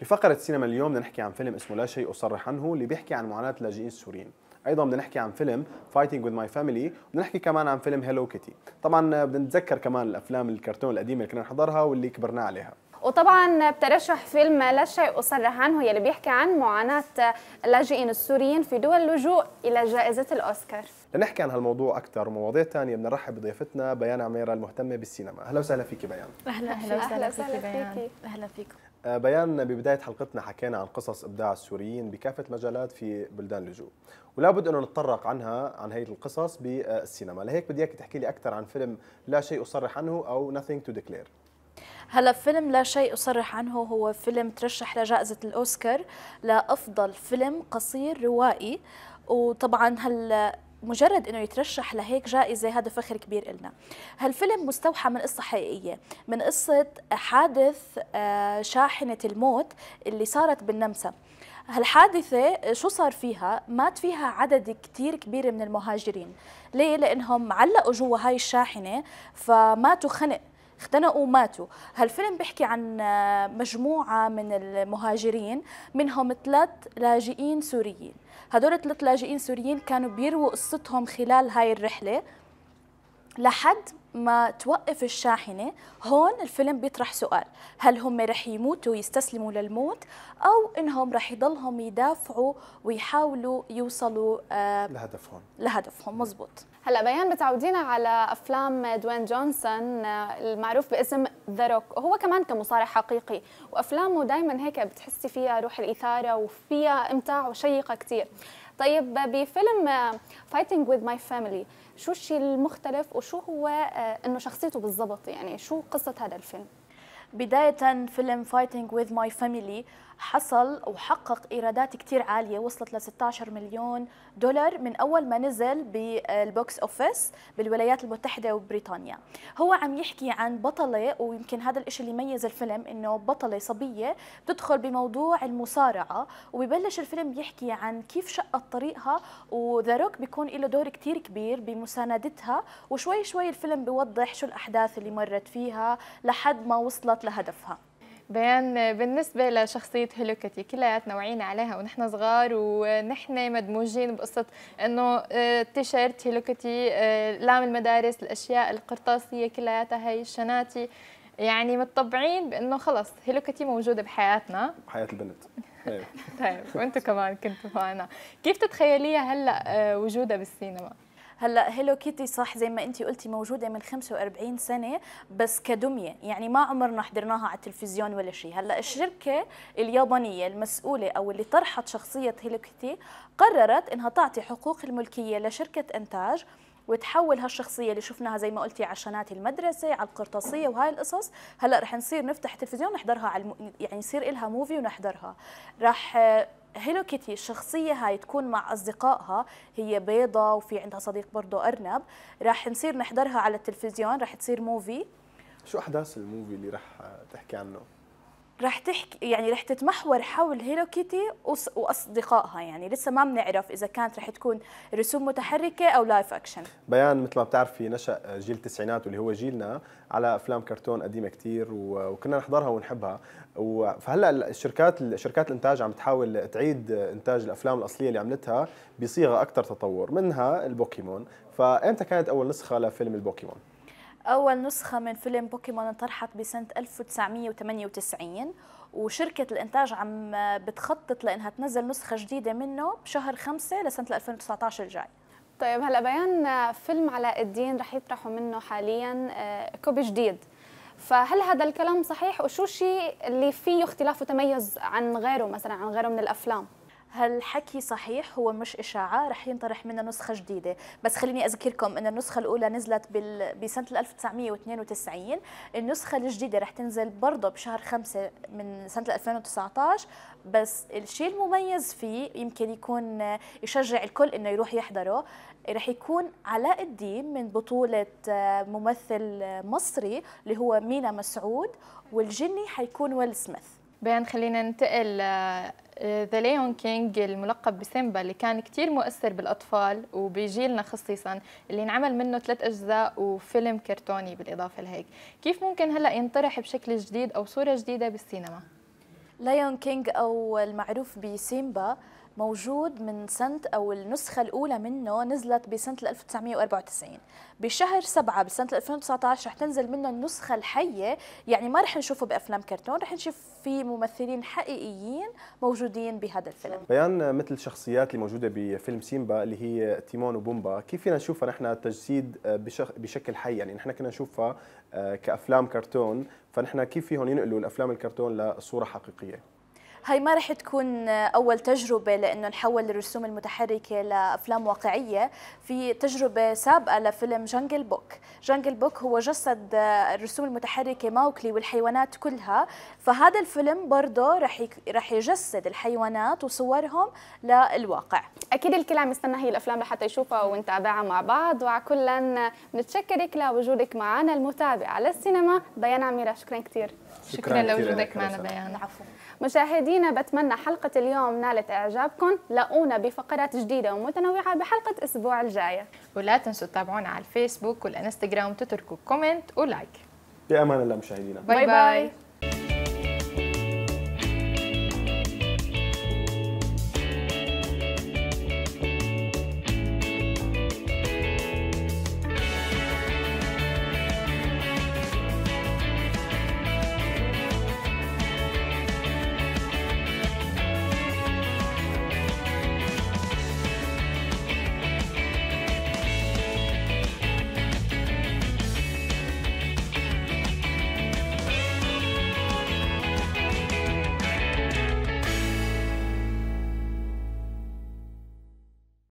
بفقرة سينما اليوم بدنا نحكي عن فيلم اسمه لا شيء أصرح عنه اللي بيحكي عن معاناة اللاجئين السوريين ايضا بدنا نحكي عن فيلم فايتنج وذ ماي فاميلي وبدنا نحكي كمان عن فيلم هيلو كيتي طبعا بدنا نتذكر كمان الافلام الكرتون القديمه اللي كنا نحضرها واللي كبرنا عليها وطبعا بترشح فيلم لا شيء أصرح عنه يلي بيحكي عن معاناة اللاجئين السوريين في دول اللجوء إلى جائزة الأوسكار لنحكي عن هالموضوع أكثر ومواضيع ثانية بنرحب بضيفتنا بيان عميرة المهتمة بالسينما أهلا وسهلا فيكي بيان أهلا, أهلا, أهلا وسهلا فيكي بيان أهلا فيكم آه، بيان ببداية حلقتنا حكينا عن قصص إبداع السوريين بكافة مجالات في بلدان اللجوء ولا بد أنه نتطرق عنها عن هذه القصص بالسينما لهيك بدي إياك تحكي لي أكثر عن فيلم لا شيء أصرح عنه أو Nothing to Declare هلا فيلم لا شيء أصرح عنه هو فيلم ترشح لجائزة الأوسكار لأفضل فيلم قصير روائي وطبعا هلا مجرد انه يترشح لهيك جائزه هذا فخر كبير إلنا هالفيلم مستوحى من قصه حقيقيه من قصه حادث آه، شاحنه الموت اللي صارت بالنمسا هالحادثة شو صار فيها؟ مات فيها عدد كتير كبير من المهاجرين ليه؟ لأنهم علقوا جوا هاي الشاحنة فماتوا خنق اختنقوا وماتوا هالفيلم بيحكي عن آه، مجموعة من المهاجرين منهم ثلاث لاجئين سوريين هدول ثلاث لاجئين سوريين كانوا بيرووا قصتهم خلال هاي الرحلة لحد ما توقف الشاحنة هون الفيلم بيطرح سؤال هل هم رح يموتوا ويستسلموا للموت أو إنهم رح يضلهم يدافعوا ويحاولوا يوصلوا آه لهدفهم لهدفهم مزبوط هلا بيان بتعودينا على افلام دوين جونسون آه، المعروف باسم ذا روك وهو كمان كمصارع حقيقي وافلامه دائما هيك بتحسي فيها روح الاثاره وفيها امتاع وشيقه كثير طيب آه، بفيلم فايتنج وذ ماي فاميلي شو الشيء المختلف وشو هو آه، انه شخصيته بالضبط يعني شو قصه هذا الفيلم بداية فيلم فايتنج ويز ماي فاميلي حصل وحقق ايرادات كثير عاليه وصلت ل 16 مليون دولار من اول ما نزل بالبوكس اوفيس بالولايات المتحده وبريطانيا هو عم يحكي عن بطله ويمكن هذا الشيء اللي يميز الفيلم انه بطله صبيه بتدخل بموضوع المصارعه وبيبلش الفيلم يحكي عن كيف شقت طريقها وذا روك بيكون له دور كثير كبير بمساندتها وشوي شوي الفيلم بيوضح شو الاحداث اللي مرت فيها لحد ما وصلت فقط لهدفها بيان بالنسبه لشخصيه هيلو كيتي كلياتنا وعينا عليها ونحن صغار ونحن مدموجين بقصه انه آه، التيشيرت هيلو كيتي آه، لام المدارس الاشياء القرطاسيه كلياتها هي الشناتي يعني متطبعين بانه خلص هيلو كيتي موجوده بحياتنا بحياه البنت أيوة. طيب وانتم كمان كنتوا معنا كيف تتخيليها هلا آه، وجودها بالسينما هلا هيلو كيتي صح زي ما انت قلتي موجوده من 45 سنه بس كدميه يعني ما عمرنا حضرناها على التلفزيون ولا شيء هلا الشركه اليابانيه المسؤوله او اللي طرحت شخصيه هيلو كيتي قررت انها تعطي حقوق الملكيه لشركه انتاج وتحول هالشخصيه اللي شفناها زي ما قلتي على شنات المدرسه على القرطاسيه وهاي القصص هلا رح نصير نفتح تلفزيون نحضرها على الم... يعني يصير لها موفي ونحضرها رح هيلو كيتي الشخصية هاي تكون مع أصدقائها هي بيضة وفي عندها صديق برضو أرنب راح نصير نحضرها على التلفزيون راح تصير موفي شو أحداث الموفي اللي راح تحكي عنه؟ رح تحكي يعني رح تتمحور حول هيلو كيتي واصدقائها يعني لسه ما بنعرف اذا كانت رح تكون رسوم متحركه او لايف اكشن بيان مثل ما بتعرفي نشا جيل التسعينات واللي هو جيلنا على افلام كرتون قديمه كثير وكنا نحضرها ونحبها فهلا الشركات شركات الانتاج عم تحاول تعيد انتاج الافلام الاصليه اللي عملتها بصيغه اكثر تطور منها البوكيمون فامتى كانت اول نسخه لفيلم البوكيمون أول نسخة من فيلم بوكيمون انطرحت بسنة 1998 وشركة الإنتاج عم بتخطط لأنها تنزل نسخة جديدة منه بشهر 5 لسنة 2019 الجاي طيب هلا بيان فيلم علاء الدين رح يطرحوا منه حاليا آه، كوبي جديد فهل هذا الكلام صحيح وشو الشيء اللي فيه اختلاف وتميز عن غيره مثلا عن غيره من الافلام هالحكي صحيح هو مش إشاعة رح ينطرح منه نسخة جديدة بس خليني أذكركم أن النسخة الأولى نزلت بال... بسنة 1992 النسخة الجديدة رح تنزل برضه بشهر 5 من سنة 2019 بس الشيء المميز فيه يمكن يكون يشجع الكل أنه يروح يحضره رح يكون علاء الدين من بطولة ممثل مصري اللي هو مينا مسعود والجني حيكون ويل سميث بيان خلينا ننتقل ذا ليون كينج الملقب بسيمبا اللي كان كتير مؤثر بالأطفال وبجيلنا خصيصا اللي انعمل منه ثلاث أجزاء وفيلم كرتوني بالإضافة لهيك كيف ممكن هلأ ينطرح بشكل جديد أو صورة جديدة بالسينما؟ ليون كينج أو المعروف بسيمبا موجود من سنة أو النسخة الأولى منه نزلت بسنة 1994 بشهر 7 بسنة 2019 رح تنزل منه النسخة الحية يعني ما رح نشوفه بأفلام كرتون رح نشوف في ممثلين حقيقيين موجودين بهذا الفيلم بيان مثل الشخصيات اللي موجودة بفيلم سيمبا اللي هي تيمون وبومبا كيف فينا نشوفها نحن تجسيد بشخ... بشكل حي يعني نحن كنا نشوفها آه، كأفلام كرتون فنحن كيف فيهم ينقلوا الأفلام الكرتون لصورة حقيقية هي ما رح تكون اول تجربه لانه نحول الرسوم المتحركه لافلام واقعيه في تجربه سابقه لفيلم جانجل بوك جانجل بوك هو جسد الرسوم المتحركه ماوكلي والحيوانات كلها فهذا الفيلم برضه رح رح يجسد الحيوانات وصورهم للواقع اكيد الكل عم يستنى هي الافلام لحتى يشوفها ونتابعها مع بعض كل بنتشكرك لوجودك معنا المتابعه للسينما ديانا عميره شكرا كثير شكرا, شكرا لوجودك معنا بيان عفوا مشاهدي مشاهدينا بتمنى حلقة اليوم نالت إعجابكم لقونا بفقرات جديدة ومتنوعة بحلقة أسبوع الجاية ولا تنسوا تتابعونا على الفيسبوك والإنستغرام وتتركوا كومنت ولايك بأمان الله مشاهدينا باي باي, باي.